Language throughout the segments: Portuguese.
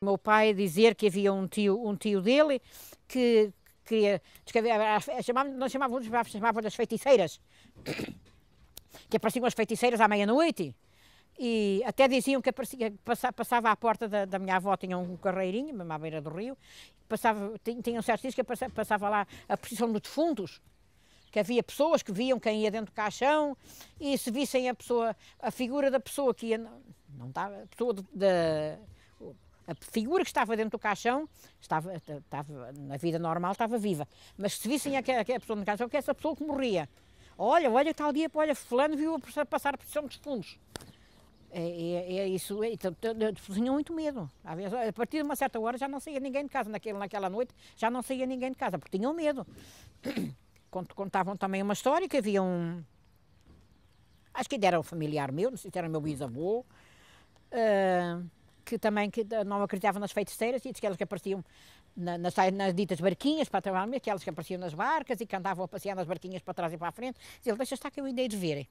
meu pai dizer que havia um tio, um tio dele que queria. Chamava, nós eh, eh, chamavam, chamavam as feiticeiras, que apareciam as feiticeiras à meia-noite. E até diziam que aparecia, passava à porta da, da, minha avó, tinha um carreirinho, mesmo à beira do rio, passava, tinham um certos dias que passava lá a posição dos defuntos que havia pessoas que viam quem ia dentro do caixão e se vissem a pessoa, a figura da pessoa que ia, não estava, tá, a pessoa de, de a figura que estava dentro do caixão, estava, estava na vida normal, estava viva. Mas se vissem a, pessoa no caixão, que é essa pessoa que morria. Olha, olha, tal dia, olha, fulano viu a passar por cima dos fundos. É, é, é isso, é, então, tinham muito medo. Vezes, a partir de uma certa hora já não saía ninguém de casa. naquela noite já não saía ninguém de casa, porque tinham medo. Contavam também uma história que havia um. Acho que ainda era um familiar meu, não sei se era meu bisavô. Uh, que também que eh, não acreditavam nas feiticeiras e aquelas que apareciam nas, nas, ditas barquinhas, para trabalhar, aquelas que apareciam nas barcas e que andavam a passear nas barquinhas para trás e para a frente. Ele deixa estar que eu ainda hei de verem.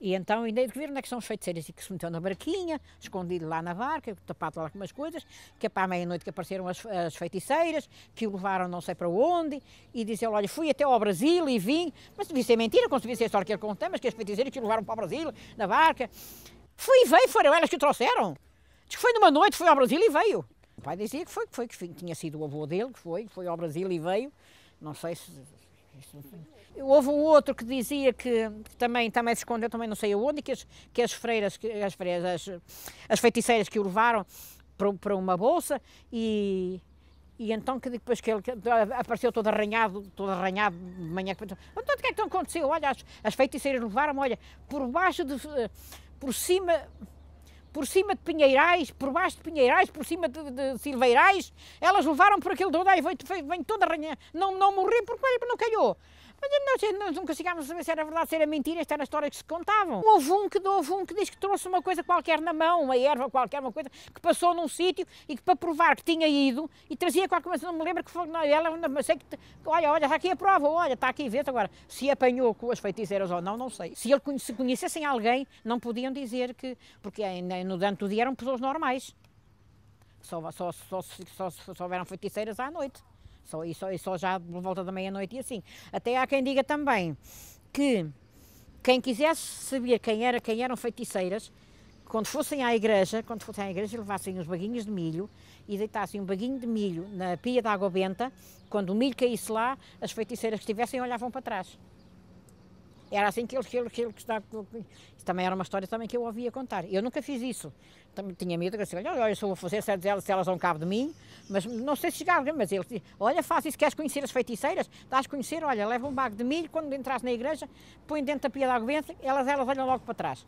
E então ainda hei de ver onde é que são os feiticeiros e que se meteu na barquinha, escondido lá na barca, tapado lá com umas coisas, que é para a meia-noite que apareceram as, as, feiticeiras, que o levaram não sei para onde, e disse olha, fui até ao Brasil e vim, mas devia ser mentira, quando se ser a história que ele contou, mas que as feiticeiras que o levaram para o Brasil, na barca. Fui e veio, foram elas que o trouxeram. Diz que foi numa noite, foi ao Brasil e veio. O pai dizia que foi, que foi, que tinha sido o avô dele, que foi, que foi ao Brasil e veio. Não sei se. Houve um outro que dizia que, também, também se escondeu, também não sei aonde, que as, que as freiras, que as, freiras as, as feiticeiras que o levaram para, para uma bolsa e e então que depois que ele apareceu todo arranhado, todo arranhado de manhã. Então, o que é que aconteceu? Olha, as, as feiticeiras levaram-me, olha, por baixo de. por cima por cima de Pinheirais, por baixo de Pinheirais, por cima de, de Silveirais, elas levaram por aquilo de onde aí vem, toda toda arranhada. Não, não morri porque não calhou. Mas nós, chegámos a saber se era verdade, se era mentira, esta era a história que se contavam. Houve um que houve um que diz que trouxe uma coisa qualquer na mão, uma erva qualquer, uma coisa, que passou num sítio e que para provar que tinha ido e trazia qualquer coisa, não me lembro que foi, não, ela, mas sei que, olha, olha, está aqui a prova, olha, está aqui, vê se agora. Se apanhou com as feiticeiras ou não, não sei. Se ele conhecessem alguém, não podiam dizer que, porque é, né, no durante do dia eram pessoas normais. Só, só, só, só, só, só houveram feiticeiras à noite. Só, e, só, e só já por volta da meia-noite e assim. Até há quem diga também que quem quisesse saber quem, era, quem eram feiticeiras, quando fossem à igreja, quando fossem à igreja, levassem uns baguinhos de milho e deitassem um baguinho de milho na pia da água benta, quando o milho caísse lá, as feiticeiras que estivessem olhavam para trás. Era assim que ele, que ele, que estava... também era uma história também que eu ouvia contar. Eu nunca fiz isso. Também tinha medo, que assim, olha, olha, se eu vou fazer, se elas, se elas vão cabo de mim, mas não sei se chegaram, mas ele disse, olha, faz isso, queres conhecer as feiticeiras? Estás a conhecer, olha, leva um bago de milho, quando entras na igreja, põe dentro da pia de aguento, elas, elas olham logo para trás.